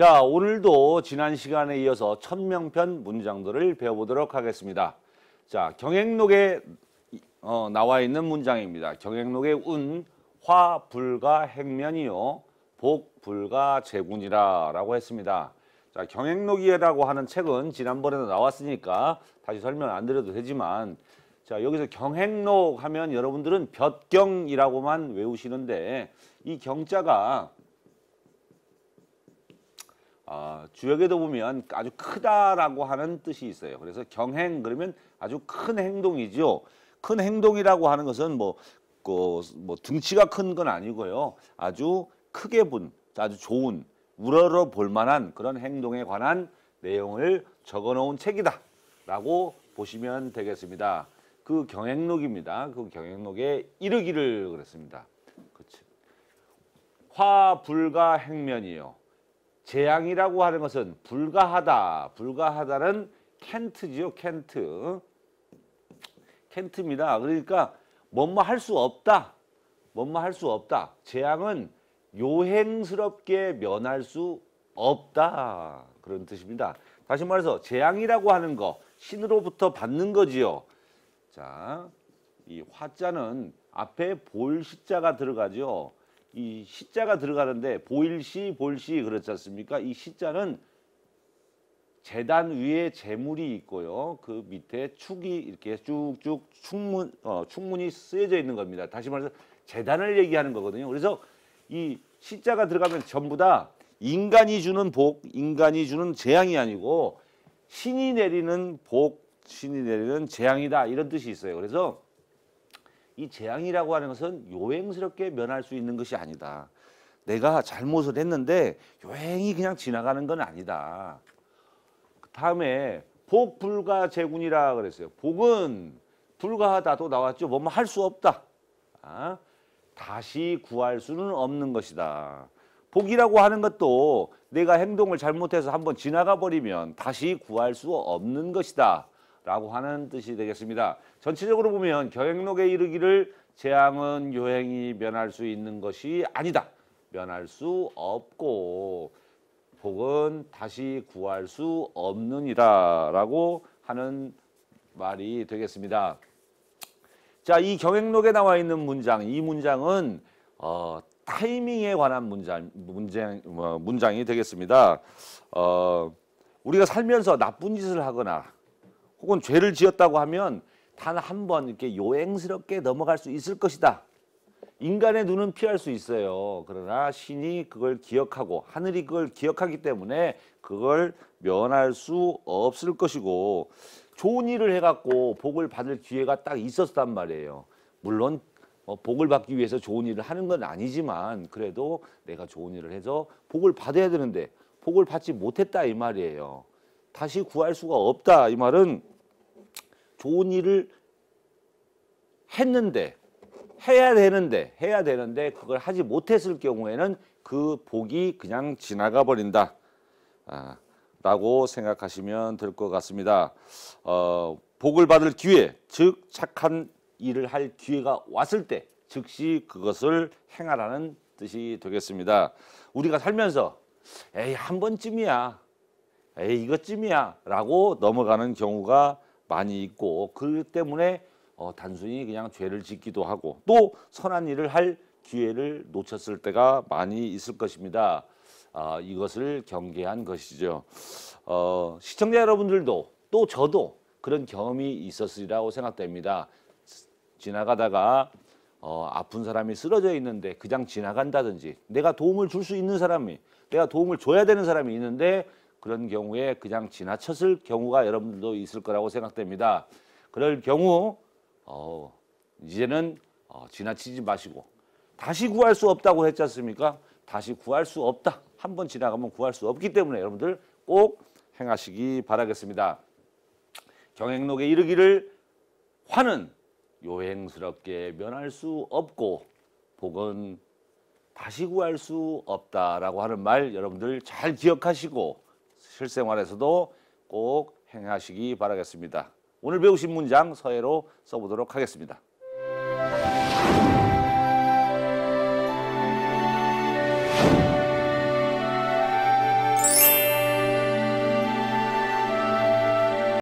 자, 오늘도 지난 시간에 이어서 천명편 문장들을 배워보도록 하겠습니다. 자, 경행록에 어, 나와 있는 문장입니다. 경행록에 운, 화, 불가, 행면이요. 복, 불가, 재군이라 라고 했습니다. 자, 경행록이라고 하는 책은 지난번에도 나왔으니까 다시 설명 안 드려도 되지만 자, 여기서 경행록 하면 여러분들은 벽경이라고만 외우시는데 이 경자가 아, 주역에도 보면 아주 크다라고 하는 뜻이 있어요. 그래서 경행 그러면 아주 큰 행동이죠. 큰 행동이라고 하는 것은 뭐, 그, 뭐 등치가 큰 건 아니고요. 아주 크게 본, 아주 좋은, 우러러 볼 만한 그런 행동에 관한 내용을 적어 놓은 책이다. 라고 보시면 되겠습니다. 그 경행록입니다. 그 경행록에 이르기를 그랬습니다. 그렇지. 화불가 행면이요. 재앙이라고 하는 것은 불가하다. 불가하다는 캔트지요. 캔트. 캔트입니다. 그러니까 뭔가 할 수 없다. 뭔가 할 수 없다. 재앙은 요행스럽게 면할 수 없다. 그런 뜻입니다. 다시 말해서 재앙이라고 하는 거 신으로부터 받는 거지요. 자, 이 화자는 앞에 볼 시자가 들어가죠. 이 시자가 들어가는데 보일시 볼시 그렇지 않습니까? 이 시자는 재단 위에 재물이 있고요. 그 밑에 축이 이렇게 쭉쭉 충문 어, 충문이 쓰여져 있는 겁니다. 다시 말해서 재단을 얘기하는 거거든요. 그래서 이 시자가 들어가면 전부 다 인간이 주는 복, 인간이 주는 재앙이 아니고 신이 내리는 복, 신이 내리는 재앙이다 이런 뜻이 있어요. 그래서 이 재앙이라고 하는 것은 요행스럽게 면할 수 있는 것이 아니다. 내가 잘못을 했는데 요행이 그냥 지나가는 건 아니다. 그 다음에 복 불가 재군이라 그랬어요. 복은 불가하다도 나왔죠. 뭐뭐 할 수 없다. 아, 다시 구할 수는 없는 것이다. 복이라고 하는 것도 내가 행동을 잘못해서 한번 지나가 버리면 다시 구할 수 없는 것이다. 라고 하는 뜻이 되겠습니다. 전체적으로 보면 경행록에 이르기를 재앙은 요행이 면할 수 있는 것이 아니다. 면할 수 없고 복은 다시 구할 수 없느니라 라고 하는 말이 되겠습니다. 자, 이 경행록에 나와 있는 문장, 이 문장은 어, 타이밍에 관한 문장, 문장, 어, 문장이 되겠습니다. 어, 우리가 살면서 나쁜 짓을 하거나 혹은 죄를 지었다고 하면 단 한 번 이렇게 요행스럽게 넘어갈 수 있을 것이다. 인간의 눈은 피할 수 있어요. 그러나 신이 그걸 기억하고 하늘이 그걸 기억하기 때문에 그걸 면할 수 없을 것이고 좋은 일을 해갖고 복을 받을 기회가 딱 있었단 말이에요. 물론 뭐 복을 받기 위해서 좋은 일을 하는 건 아니지만 그래도 내가 좋은 일을 해서 복을 받아야 되는데 복을 받지 못했다 이 말이에요. 다시 구할 수가 없다. 이 말은 좋은 일을 했는데 해야 되는데 해야 되는데 그걸 하지 못했을 경우에는 그 복이 그냥 지나가 버린다. 아, 라고 생각하시면 될 것 같습니다. 어, 복을 받을 기회, 즉 착한 일을 할 기회가 왔을 때 즉시 그것을 행하라는 뜻이 되겠습니다. 우리가 살면서 에이 한 번쯤이야 에이 이것쯤이야 라고 넘어가는 경우가 많이 있고 그 때문에 어, 단순히 그냥 죄를 짓기도 하고 또 선한 일을 할 기회를 놓쳤을 때가 많이 있을 것입니다. 아, 이것을 경계한 것이죠. 어, 시청자 여러분들도 또 저도 그런 경험이 있었으리라고 생각됩니다. 지나가다가 어, 아픈 사람이 쓰러져 있는데 그냥 지나간다든지 내가 도움을 줄 수 있는 사람이 내가 도움을 줘야 되는 사람이 있는데 그런 경우에 그냥 지나쳤을 경우가 여러분들도 있을 거라고 생각됩니다. 그럴 경우 어, 이제는 어, 지나치지 마시고 다시 구할 수 없다고 했지 않습니까? 다시 구할 수 없다. 한번 지나가면 구할 수 없기 때문에 여러분들 꼭 행하시기 바라겠습니다. 경행록에 이르기를 화는 요행스럽게 면할 수 없고 복은 다시 구할 수 없다라고 하는 말 여러분들 잘 기억하시고 실생활에서도 꼭 행하시기 바라겠습니다. 오늘 배우신 문장 서예로 써보도록 하겠습니다.